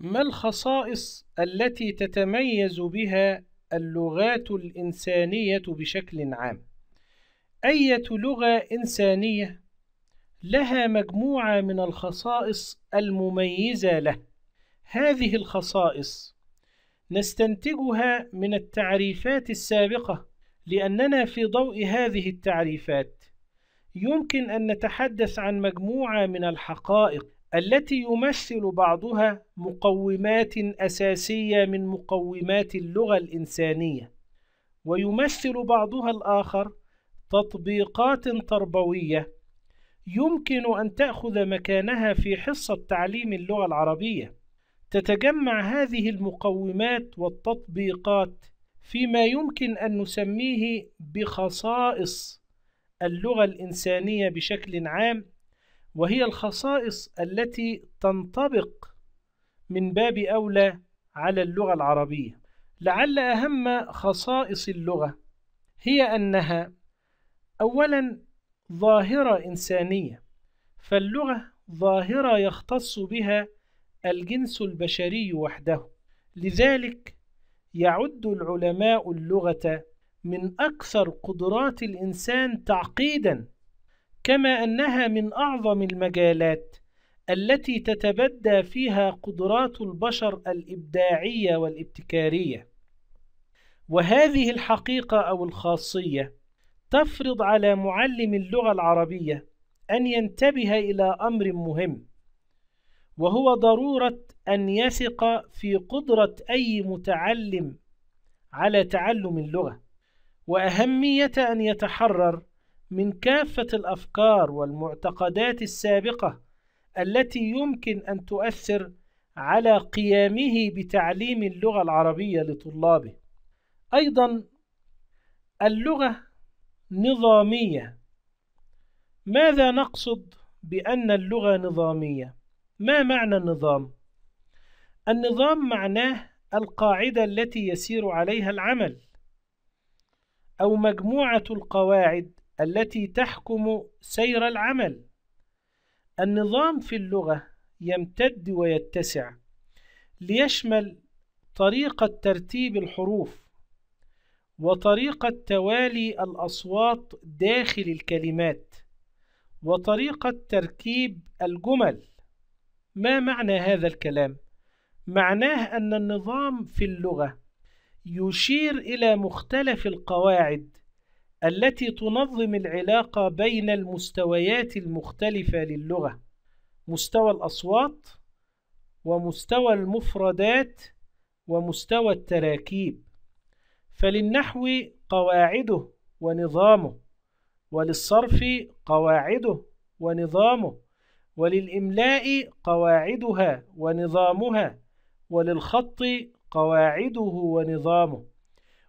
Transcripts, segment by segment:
ما الخصائص التي تتميز بها اللغات الإنسانية بشكل عام؟ أية لغة إنسانية لها مجموعة من الخصائص المميزة له هذه الخصائص نستنتجها من التعريفات السابقة لأننا في ضوء هذه التعريفات يمكن أن نتحدث عن مجموعة من الحقائق التي يمثل بعضها مقومات أساسية من مقومات اللغة الإنسانية ويمثل بعضها الآخر تطبيقات تربوية يمكن أن تأخذ مكانها في حصة تعليم اللغة العربية تتجمع هذه المقومات والتطبيقات فيما يمكن أن نسميه بخصائص اللغة الإنسانية بشكل عام وهي الخصائص التي تنطبق من باب أولى على اللغة العربية لعل أهم خصائص اللغة هي أنها أولا ظاهرة إنسانية فاللغة ظاهرة يختص بها الجنس البشري وحده لذلك يعد العلماء اللغة من أكثر قدرات الإنسان تعقيداً كما أنها من أعظم المجالات التي تتبدى فيها قدرات البشر الإبداعية والابتكارية وهذه الحقيقة أو الخاصية تفرض على معلم اللغة العربية أن ينتبه إلى أمر مهم وهو ضرورة أن يثق في قدرة أي متعلم على تعلم اللغة وأهمية أن يتحرر من كافة الأفكار والمعتقدات السابقة التي يمكن أن تؤثر على قيامه بتعليم اللغة العربية لطلابه. أيضا اللغة نظامية. ماذا نقصد بأن اللغة نظامية؟ ما معنى النظام؟ النظام معناه القاعدة التي يسير عليها العمل، أو مجموعة القواعد التي تحكم سير العمل النظام في اللغة يمتد ويتسع ليشمل طريقة ترتيب الحروف وطريقة توالي الأصوات داخل الكلمات وطريقة تركيب الجمل ما معنى هذا الكلام؟ معناه أن النظام في اللغة يشير إلى مختلف القواعد التي تنظم العلاقة بين المستويات المختلفة للغة مستوى الأصوات ومستوى المفردات ومستوى التراكيب فللنحو قواعده ونظامه وللصرف قواعده ونظامه وللإملاء قواعدها ونظامها وللخط قواعده ونظامه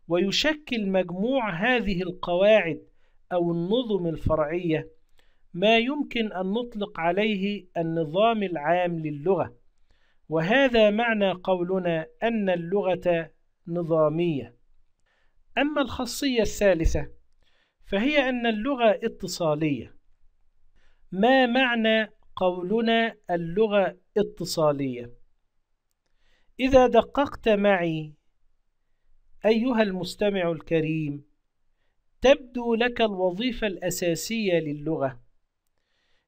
ويشكل مجموع هذه القواعد أو النظم الفرعية ما يمكن أن نطلق عليه النظام العام للغة وهذا معنى قولنا أن اللغة نظامية أما الخاصية الثالثة فهي أن اللغة اتصالية ما معنى قولنا اللغة اتصالية؟ إذا دققت معي أيها المستمع الكريم تبدو لك الوظيفة الأساسية للغة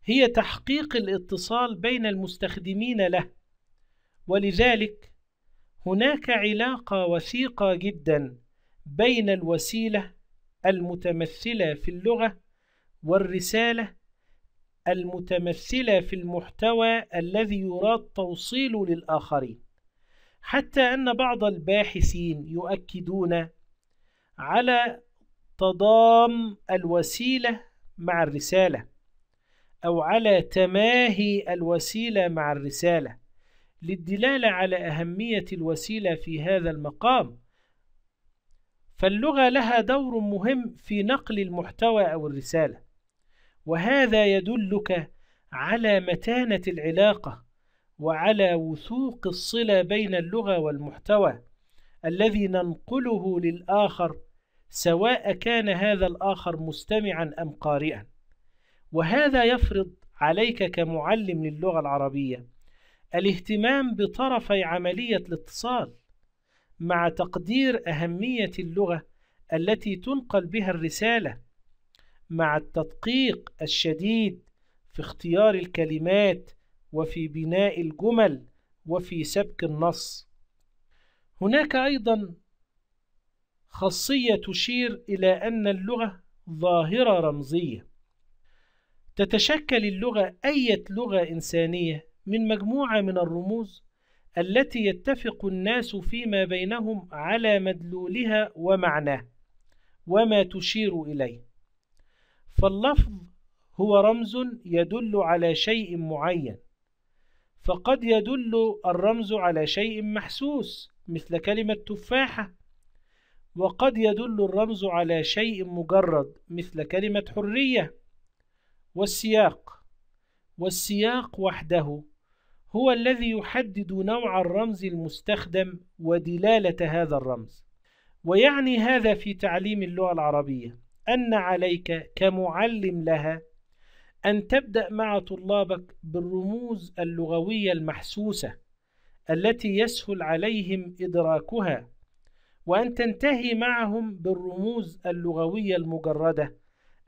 هي تحقيق الاتصال بين المستخدمين له ولذلك هناك علاقة وثيقة جدا بين الوسيلة المتمثلة في اللغة والرسالة المتمثلة في المحتوى الذي يراد توصيله للآخرين حتى أن بعض الباحثين يؤكدون على تضام الوسيلة مع الرسالة أو على تماهي الوسيلة مع الرسالة للدلالة على أهمية الوسيلة في هذا المقام فاللغة لها دور مهم في نقل المحتوى أو الرسالة وهذا يدلك على متانة العلاقة وعلى وثوق الصلة بين اللغة والمحتوى الذي ننقله للآخر سواء كان هذا الآخر مستمعا أم قارئا وهذا يفرض عليك كمعلم للغة العربية الاهتمام بطرفي عملية الاتصال مع تقدير أهمية اللغة التي تنقل بها الرسالة مع التدقيق الشديد في اختيار الكلمات وفي بناء الجمل وفي سبك النص هناك أيضا خاصية تشير إلى أن اللغة ظاهرة رمزية تتشكل اللغة أي لغة إنسانية من مجموعة من الرموز التي يتفق الناس فيما بينهم على مدلولها ومعناه وما تشير إليه فاللفظ هو رمز يدل على شيء معين فقد يدل الرمز على شيء محسوس مثل كلمة تفاحة وقد يدل الرمز على شيء مجرد مثل كلمة حرية والسياق والسياق وحده هو الذي يحدد نوع الرمز المستخدم ودلالة هذا الرمز ويعني هذا في تعليم اللغة العربية أن عليك كمعلم لها أن تبدأ مع طلابك بالرموز اللغوية المحسوسة التي يسهل عليهم إدراكها وأن تنتهي معهم بالرموز اللغوية المجردة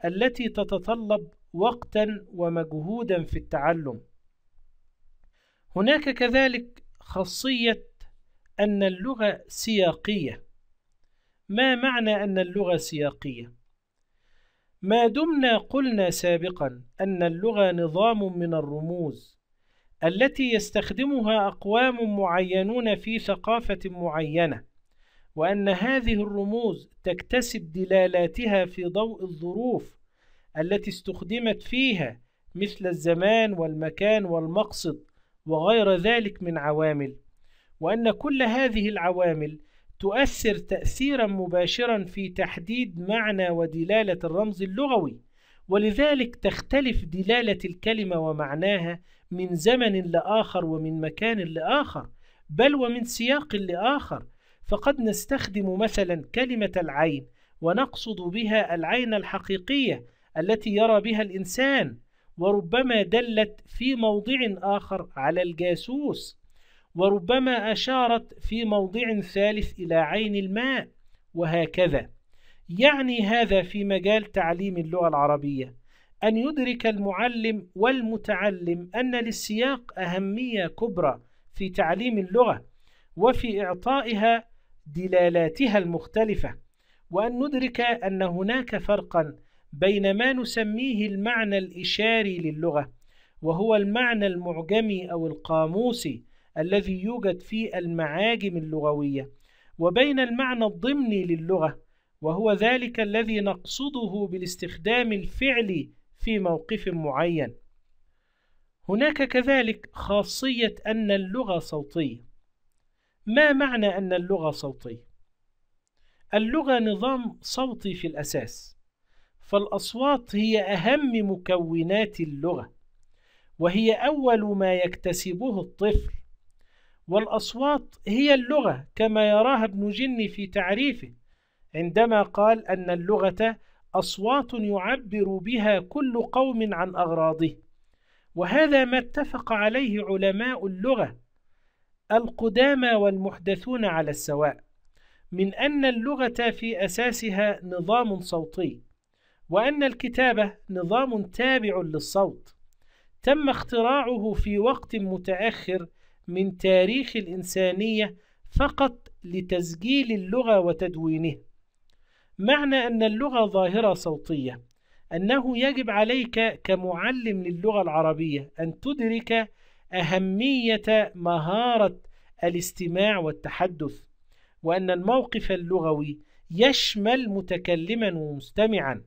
التي تتطلب وقتا ومجهودا في التعلم هناك كذلك خاصية أن اللغة سياقية ما معنى أن اللغة سياقية؟ ما دمنا قلنا سابقا أن اللغة نظام من الرموز التي يستخدمها أقوام معينون في ثقافة معينة وأن هذه الرموز تكتسب دلالاتها في ضوء الظروف التي استخدمت فيها مثل الزمان والمكان والمقصد وغير ذلك من عوامل وأن كل هذه العوامل تؤثر تأثيرا مباشرا في تحديد معنى ودلالة الرمز اللغوي ولذلك تختلف دلالة الكلمة ومعناها من زمن لآخر ومن مكان لآخر بل ومن سياق لآخر فقد نستخدم مثلا كلمة العين ونقصد بها العين الحقيقية التي يرى بها الإنسان وربما دلت في موضع آخر على الجاسوس وربما أشارت في موضع ثالث إلى عين الماء وهكذا يعني هذا في مجال تعليم اللغة العربية أن يدرك المعلم والمتعلم أن للسياق أهمية كبرى في تعليم اللغة وفي إعطائها دلالاتها المختلفة وأن ندرك أن هناك فرقا بين ما نسميه المعنى الإشاري للغة وهو المعنى المعجمي أو القاموسي الذي يوجد في المعاجم اللغوية وبين المعنى الضمني للغة وهو ذلك الذي نقصده بالاستخدام الفعلي في موقف معين هناك كذلك خاصية أن اللغة صوتية ما معنى أن اللغة صوتية؟ اللغة نظام صوتي في الأساس فالأصوات هي أهم مكونات اللغة وهي أول ما يكتسبه الطفل والأصوات هي اللغة كما يراها ابن جني في تعريفه عندما قال أن اللغة أصوات يعبر بها كل قوم عن أغراضه وهذا ما اتفق عليه علماء اللغة القدامى والمحدثون على السواء من أن اللغة في أساسها نظام صوتي وأن الكتابة نظام تابع للصوت تم اختراعه في وقت متأخر من تاريخ الإنسانية فقط لتسجيل اللغة وتدوينها معنى أن اللغة ظاهرة صوتية أنه يجب عليك كمعلم للغة العربية أن تدرك أهمية مهارة الاستماع والتحدث وأن الموقف اللغوي يشمل متكلما ومستمعا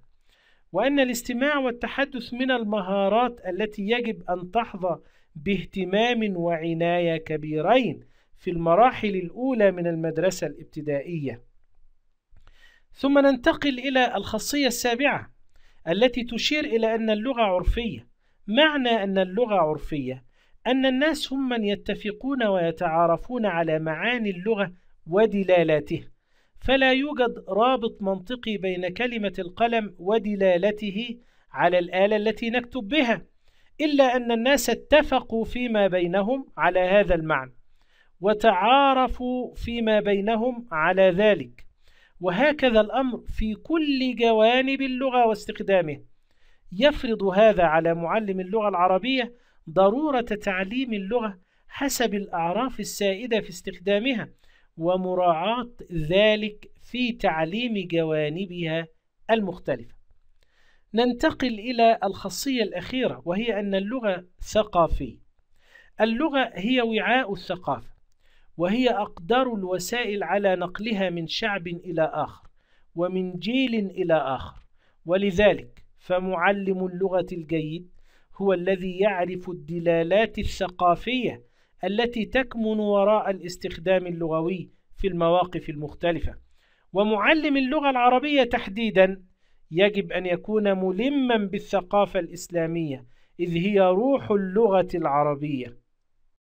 وأن الاستماع والتحدث من المهارات التي يجب أن تحظى باهتمام وعناية كبيرين في المراحل الأولى من المدرسة الابتدائية ثم ننتقل إلى الخاصية السابعة التي تشير إلى أن اللغة عرفية معنى أن اللغة عرفية أن الناس هم من يتفقون ويتعارفون على معاني اللغة ودلالاته فلا يوجد رابط منطقي بين كلمة القلم ودلالته على الآلة التي نكتب بها إلا أن الناس اتفقوا فيما بينهم على هذا المعنى وتعارفوا فيما بينهم على ذلك وهكذا الأمر في كل جوانب اللغة واستخدامه يفرض هذا على معلم اللغة العربية ضرورة تعليم اللغة حسب الأعراف السائدة في استخدامها ومراعاة ذلك في تعليم جوانبها المختلفة ننتقل إلى الخاصية الأخيرة وهي أن اللغة ثقافي اللغة هي وعاء الثقافة وهي أقدر الوسائل على نقلها من شعب إلى آخر ومن جيل إلى آخر ولذلك فمعلم اللغة الجيد هو الذي يعرف الدلالات الثقافية التي تكمن وراء الاستخدام اللغوي في المواقف المختلفة ومعلم اللغة العربية تحديداً يجب أن يكون ملما بالثقافة الإسلامية إذ هي روح اللغة العربية